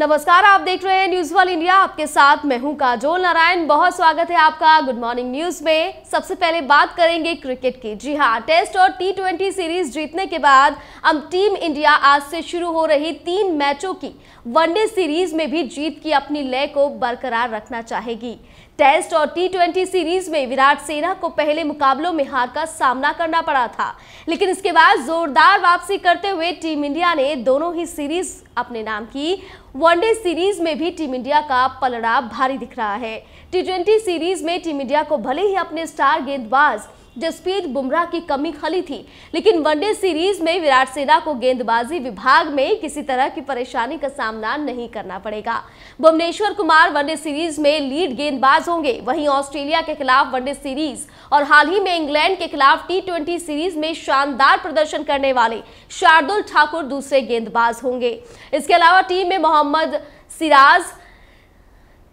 नमस्कार आप देख रहे हैं न्यूज वन इंडिया आपके साथ मैं हूं काजोल नारायण बहुत स्वागत है आपका गुड मॉर्निंग न्यूज में सबसे पहले बात करेंगे क्रिकेट की जी हां टेस्ट और टी ट्वेंटी सीरीज जीतने के बाद अब टीम इंडिया आज से शुरू हो रही तीन मैचों की वनडे सीरीज में भी जीत की अपनी लय को बरकरार रखना चाहेगी टेस्ट और टी ट्वेंटी सीरीज में विराट सेना को पहले मुकाबलों में हार का सामना करना पड़ा था लेकिन इसके बाद जोरदार वापसी करते हुए टीम इंडिया ने दोनों ही सीरीज अपने नाम की वनडे सीरीज में भी टीम इंडिया का पलड़ा भारी दिख रहा है टी सीरीज में टीम इंडिया को भले ही अपने स्टार गेंदबाज जसप्रीत बुमराह की कमी खली थी लेकिन वनडे सीरीज में विराट सेना को गेंदबाजी विभाग में किसी तरह की परेशानी का सामना नहीं करना पड़ेगा भुवनेश्वर कुमार वनडे सीरीज में लीड गेंदबाज होंगे वहीं ऑस्ट्रेलिया के खिलाफ वनडे सीरीज और हाल ही में इंग्लैंड के खिलाफ टी सीरीज में शानदार प्रदर्शन करने वाले शार्दुल ठाकुर दूसरे गेंदबाज होंगे इसके अलावा टीम में मोहम्मद सिराज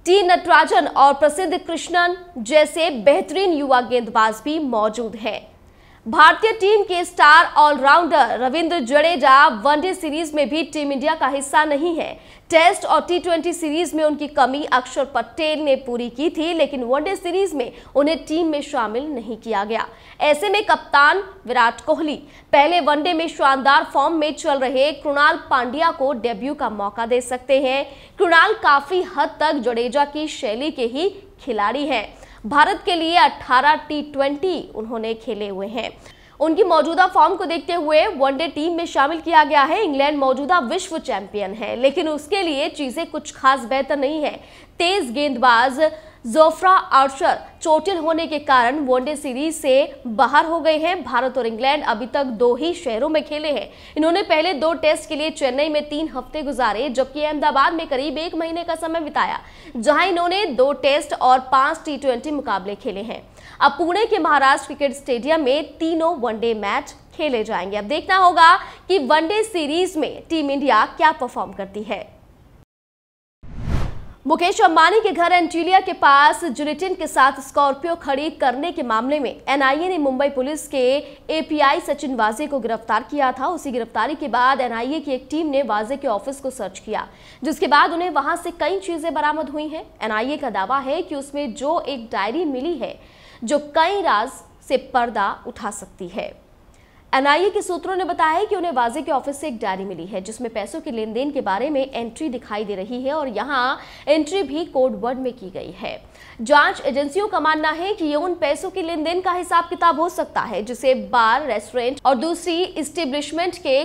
टी नटराजन और प्रसिद्ध कृष्णन जैसे बेहतरीन युवा गेंदबाज भी मौजूद हैं भारतीय टीम के star allrounder Ravindra Jadeja one day series में भी टीम इंडिया का हिस्सा नहीं है टेस्ट और टी सीरीज में उनकी कमी अक्षर पटेल ने पूरी की थी लेकिन वनडे सीरीज में उन्हें टीम में शामिल नहीं किया गया ऐसे में कप्तान विराट कोहली पहले वनडे में शानदार फॉर्म में चल रहे कृणाल पांड्या को डेब्यू का मौका दे सकते हैं कृणाल काफी हद तक जडेजा की शैली के ही खिलाड़ी हैं भारत के लिए 18 टी उन्होंने खेले हुए हैं उनकी मौजूदा फॉर्म को देखते हुए वनडे टीम में शामिल किया गया है इंग्लैंड मौजूदा विश्व चैंपियन है लेकिन उसके लिए चीजें कुछ खास बेहतर नहीं है तेज गेंदबाज जोफ्रा आर्चर चोटिल होने के कारण वनडे सीरीज से बाहर हो गए हैं भारत और इंग्लैंड अभी तक दो ही शहरों में खेले हैं इन्होंने पहले दो टेस्ट के लिए चेन्नई में तीन हफ्ते गुजारे जबकि अहमदाबाद में करीब एक महीने का समय बिताया जहां इन्होंने दो टेस्ट और पांच टी मुकाबले खेले हैं अब पुणे के महाराष्ट्र क्रिकेट स्टेडियम में तीनों वनडे मैच खेले जाएंगे अब देखना होगा कि वनडे सीरीज में टीम इंडिया क्या परफॉर्म करती है मुकेश अंबानी के घर एंटीलिया के पास जुलेटिन के साथ स्कॉर्पियो खड़ी करने के मामले में एनआईए ने मुंबई पुलिस के एपीआई सचिन वाजे को गिरफ्तार किया था उसी गिरफ्तारी के बाद एनआईए की एक टीम ने वाजे के ऑफिस को सर्च किया जिसके बाद उन्हें वहां से कई चीजें बरामद हुई हैं एनआईए का दावा है कि उसमें जो एक डायरी मिली है जो कई राज से पर्दा उठा सकती है एनआईए के सूत्रों ने बताया कि उन्हें वाजे के ऑफिस से एक डायरी मिली है जिसमें पैसों के लेन देन के बारे में एंट्री दिखाई दे रही है और यहाँ एंट्री भी कोड वर्ड में की गई है जांच एजेंसियों का मानना है कि ये उन पैसों के लेन देन का हिसाब किताब हो सकता है जिसे बार रेस्टोरेंट और दूसरी स्टेब्लिशमेंट के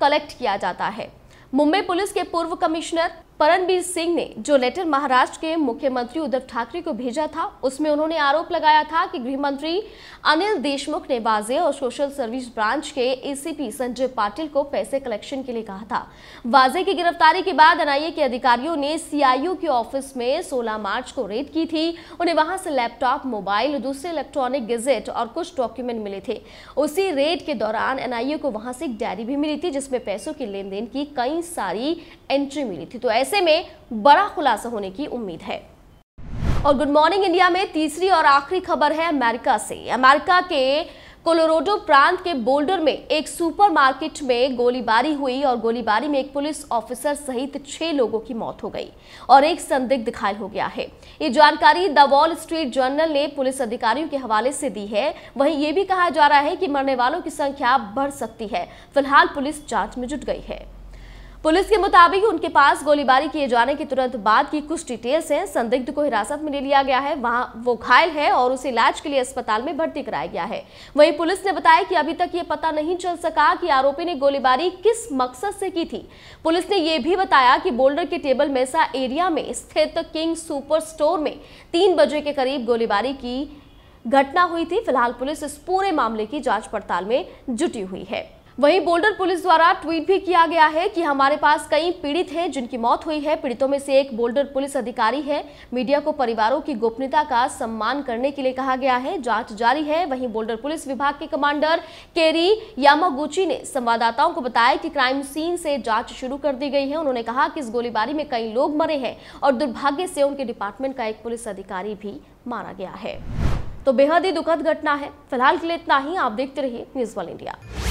कलेक्ट किया जाता है मुंबई पुलिस के पूर्व कमिश्नर परमबीर सिंह ने जो लेटर महाराष्ट्र के मुख्यमंत्री उद्धव ठाकरे को भेजा था उसमें उन्होंने आरोप लगाया था कि गृह मंत्री अनिल देशमुख ने वाजे और सोशल सर्विस ब्रांच के एसीपी संजय पाटिल को पैसे कलेक्शन के लिए कहा था वाजे की गिरफ्तारी के बाद एनआईए के अधिकारियों ने सीआईओ के ऑफिस में सोलह मार्च को रेड की थी उन्हें वहां से लैपटॉप मोबाइल दूसरे इलेक्ट्रॉनिक गेजेट और कुछ डॉक्यूमेंट मिले थे उसी रेड के दौरान एनआईए को वहां से एक डायरी भी मिली थी जिसमें पैसों के लेन देन की कई सारी एंट्री मिली थी तो ऐसे ऐसे में बड़ा खुलासा होने की उम्मीद है और गुड मॉर्निंग इंडिया में तीसरी और आखिरी खबर है अमेरिका से अमेरिका के कोलोराडो प्रांत के बोल्डर में एक सुपरमार्केट में गोलीबारी हुई और गोलीबारी में एक पुलिस ऑफिसर सहित छह लोगों की मौत हो गई और एक संदिग्ध घायल हो गया है ये जानकारी द वॉल स्ट्रीट जर्नल ने पुलिस अधिकारियों के हवाले से दी है वहीं ये भी कहा जा रहा है कि मरने वालों की संख्या बढ़ सकती है फिलहाल पुलिस जांच में जुट गई है पुलिस के मुताबिक उनके पास गोलीबारी किए जाने के तुरंत बाद की कुछ डिटेल्स हैं संदिग्ध को हिरासत में ले लिया गया है वहां वो घायल है और उसे इलाज के लिए अस्पताल में भर्ती कराया गया है वहीं पुलिस ने बताया कि अभी तक ये पता नहीं चल सका कि आरोपी ने गोलीबारी किस मकसद से की थी पुलिस ने यह भी बताया कि बोल्डर के टेबल मेसा एरिया में स्थित किंग सुपर स्टोर में तीन बजे के करीब गोलीबारी की घटना हुई थी फिलहाल पुलिस इस पूरे मामले की जांच पड़ताल में जुटी हुई है वहीं बोल्डर पुलिस द्वारा ट्वीट भी किया गया है कि हमारे पास कई पीड़ित हैं जिनकी मौत हुई है पीड़ितों में से एक बोल्डर पुलिस अधिकारी है मीडिया को परिवारों की गोपनीयता का सम्मान करने के लिए कहा गया है जांच जारी है वहीं बोल्डर पुलिस विभाग के कमांडर केरी यामागुची ने संवाददाताओं को बताया कि क्राइम सीन से जांच शुरू कर दी गई है उन्होंने कहा कि इस गोलीबारी में कई लोग मरे हैं और दुर्भाग्य से उनके डिपार्टमेंट का एक पुलिस अधिकारी भी मारा गया है तो बेहद ही दुखद घटना है फिलहाल के लिए इतना ही आप देखते रहिए न्यूज वन इंडिया